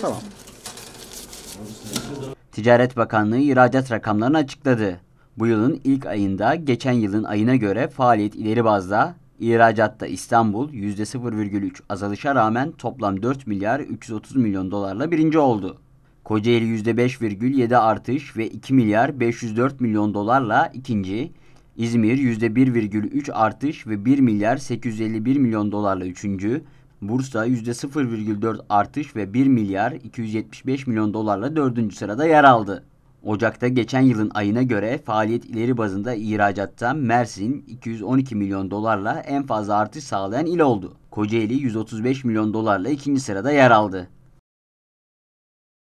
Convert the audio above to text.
Tamam. Ticaret Bakanlığı ihracat rakamlarını açıkladı. Bu yılın ilk ayında geçen yılın ayına göre faaliyet ileri bazda ihracatta İstanbul %0,3 azalışa rağmen toplam 4 milyar 330 milyon dolarla birinci oldu. Kocaeli %5,7 artış ve 2 milyar 504 milyon dolarla ikinci, İzmir %1,3 artış ve 1 milyar 851 milyon dolarla üçüncü, Bursa %0,4 artış ve 1 milyar 275 milyon dolarla 4. sırada yer aldı. Ocak'ta geçen yılın ayına göre faaliyet ileri bazında ihracatta Mersin 212 milyon dolarla en fazla artış sağlayan il oldu. Kocaeli 135 milyon dolarla ikinci sırada yer aldı.